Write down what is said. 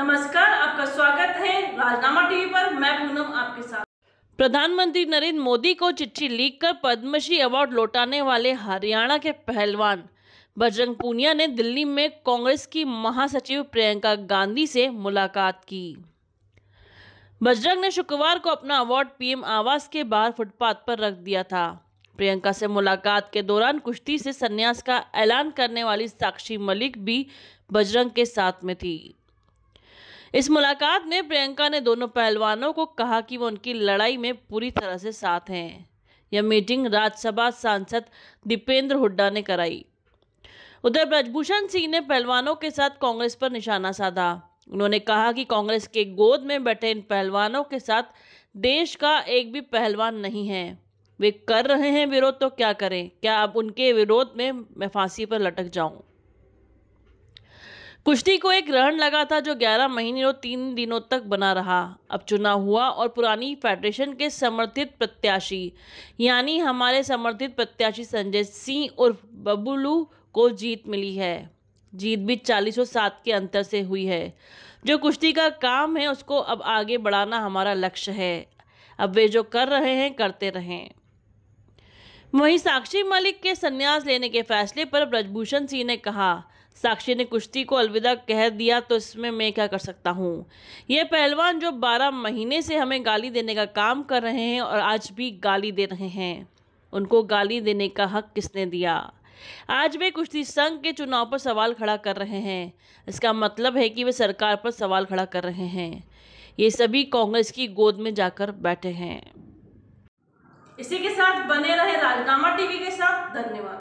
नमस्कार आपका स्वागत है राजनामा टीवी पर मैं पूनम आपके साथ प्रधानमंत्री नरेंद्र मोदी को चिट्ठी लिखकर पद्मश्री अवार्ड लौटाने वाले हरियाणा के पहलवान बजरंग पूनिया ने दिल्ली में कांग्रेस की महासचिव प्रियंका गांधी से मुलाकात की बजरंग ने शुक्रवार को अपना अवार्ड पीएम आवास के बाहर फुटपाथ पर रख दिया था प्रियंका से मुलाकात के दौरान कुश्ती से संन्यास का ऐलान करने वाली साक्षी मलिक भी बजरंग के साथ में थी इस मुलाकात में प्रियंका ने दोनों पहलवानों को कहा कि वो उनकी लड़ाई में पूरी तरह से साथ हैं यह मीटिंग राज्यसभा सांसद दीपेंद्र हुड्डा ने कराई उधर ब्रजभूषण सिंह ने पहलवानों के साथ कांग्रेस पर निशाना साधा उन्होंने कहा कि कांग्रेस के गोद में बैठे इन पहलवानों के साथ देश का एक भी पहलवान नहीं है वे कर रहे हैं विरोध तो क्या करें क्या अब उनके विरोध में मैं फांसी पर लटक जाऊं कुश्ती को एक रहन लगा था जो 11 महीने और तीन दिनों तक बना रहा अब चुनाव हुआ और पुरानी फेडरेशन के समर्थित प्रत्याशी यानी हमारे समर्थित प्रत्याशी संजय सिंह और बबुलू को जीत मिली है जीत भी चालीस और सात के अंतर से हुई है जो कुश्ती का काम है उसको अब आगे बढ़ाना हमारा लक्ष्य है अब वे जो कर रहे हैं करते रहें वहीं साक्षी मलिक के संन्यास लेने के फैसले पर ब्रजभूषण सिंह ने कहा साक्षी ने कुश्ती को अलविदा कह दिया तो इसमें मैं क्या कर सकता हूँ ये पहलवान जो बारह महीने से हमें गाली देने का काम कर रहे हैं और आज भी गाली दे रहे हैं उनको गाली देने का हक किसने दिया आज वे कुश्ती संघ के चुनाव पर सवाल खड़ा कर रहे हैं इसका मतलब है कि वे सरकार पर सवाल खड़ा कर रहे हैं ये सभी कांग्रेस की गोद में जाकर बैठे हैं इसी के साथ बने रहे राजनामा टीवी के साथ धन्यवाद